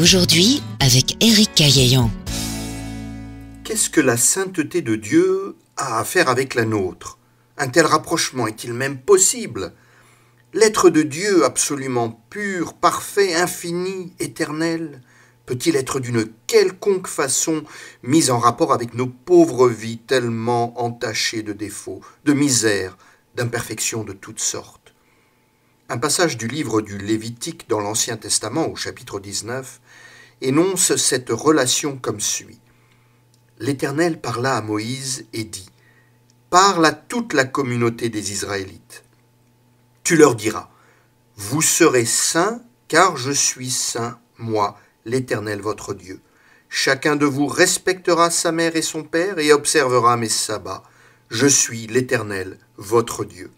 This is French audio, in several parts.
aujourd'hui avec Eric Qu'est-ce que la sainteté de Dieu a à faire avec la nôtre Un tel rapprochement est-il même possible L'être de Dieu absolument pur, parfait, infini, éternel, peut-il être d'une quelconque façon mis en rapport avec nos pauvres vies tellement entachées de défauts, de misères, d'imperfections de toutes sortes un passage du livre du Lévitique dans l'Ancien Testament au chapitre 19 énonce cette relation comme suit. L'Éternel parla à Moïse et dit, Parle à toute la communauté des Israélites. Tu leur diras, Vous serez saints, car je suis saint, moi, l'Éternel votre Dieu. Chacun de vous respectera sa mère et son père et observera mes sabbats. Je suis l'Éternel, votre Dieu.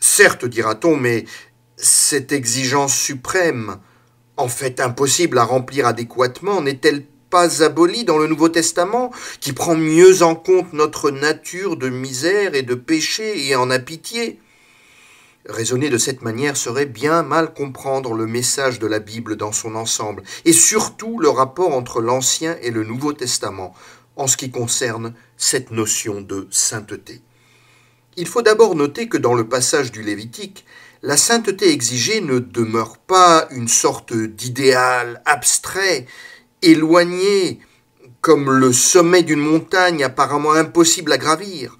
Certes, dira-t-on, mais cette exigence suprême, en fait impossible à remplir adéquatement, n'est-elle pas abolie dans le Nouveau Testament, qui prend mieux en compte notre nature de misère et de péché et en a pitié Raisonner de cette manière serait bien mal comprendre le message de la Bible dans son ensemble, et surtout le rapport entre l'Ancien et le Nouveau Testament en ce qui concerne cette notion de sainteté. Il faut d'abord noter que dans le passage du Lévitique, la sainteté exigée ne demeure pas une sorte d'idéal abstrait, éloigné, comme le sommet d'une montagne apparemment impossible à gravir.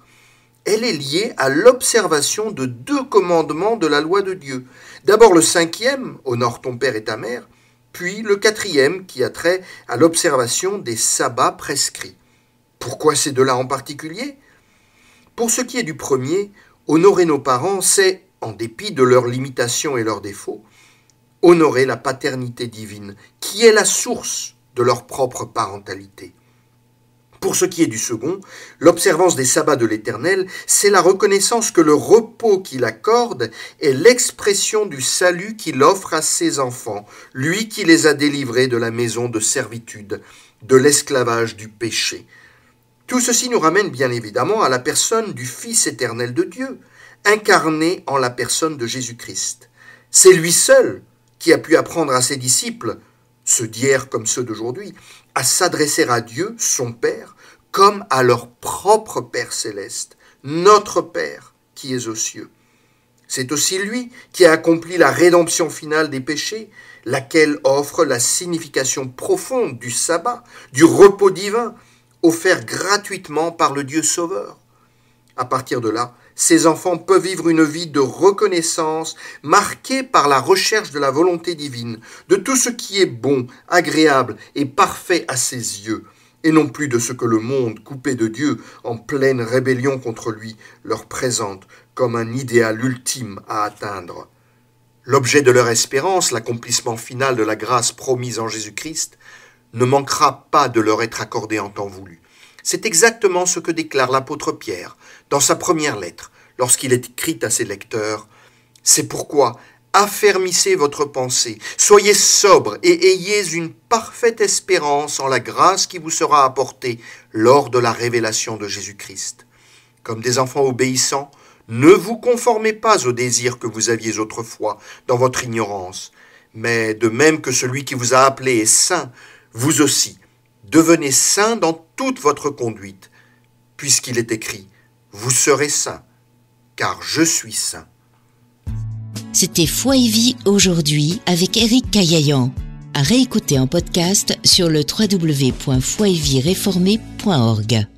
Elle est liée à l'observation de deux commandements de la loi de Dieu. D'abord le cinquième, honore ton père et ta mère, puis le quatrième, qui a trait à l'observation des sabbats prescrits. Pourquoi ces deux-là en particulier pour ce qui est du premier, honorer nos parents, c'est, en dépit de leurs limitations et leurs défauts, honorer la paternité divine, qui est la source de leur propre parentalité. Pour ce qui est du second, l'observance des sabbats de l'Éternel, c'est la reconnaissance que le repos qu'il accorde est l'expression du salut qu'il offre à ses enfants, lui qui les a délivrés de la maison de servitude, de l'esclavage du péché. Tout ceci nous ramène bien évidemment à la personne du Fils éternel de Dieu, incarné en la personne de Jésus-Christ. C'est lui seul qui a pu apprendre à ses disciples, ceux d'hier comme ceux d'aujourd'hui, à s'adresser à Dieu, son Père, comme à leur propre Père céleste, notre Père qui est aux cieux. C'est aussi lui qui a accompli la rédemption finale des péchés, laquelle offre la signification profonde du sabbat, du repos divin, offert gratuitement par le Dieu Sauveur. À partir de là, ces enfants peuvent vivre une vie de reconnaissance marquée par la recherche de la volonté divine, de tout ce qui est bon, agréable et parfait à ses yeux, et non plus de ce que le monde, coupé de Dieu, en pleine rébellion contre lui, leur présente comme un idéal ultime à atteindre. L'objet de leur espérance, l'accomplissement final de la grâce promise en Jésus-Christ, ne manquera pas de leur être accordé en temps voulu. C'est exactement ce que déclare l'apôtre Pierre dans sa première lettre, lorsqu'il est écrit à ses lecteurs. C'est pourquoi affermissez votre pensée, soyez sobres et ayez une parfaite espérance en la grâce qui vous sera apportée lors de la révélation de Jésus-Christ. Comme des enfants obéissants, ne vous conformez pas aux désirs que vous aviez autrefois dans votre ignorance, mais de même que celui qui vous a appelé est saint, vous aussi, devenez saint dans toute votre conduite, puisqu'il est écrit, vous serez saints, car je suis saint. C'était Foi et Vie aujourd'hui avec Eric Cayayan. À réécouter en podcast sur le www.foieviereformé.org.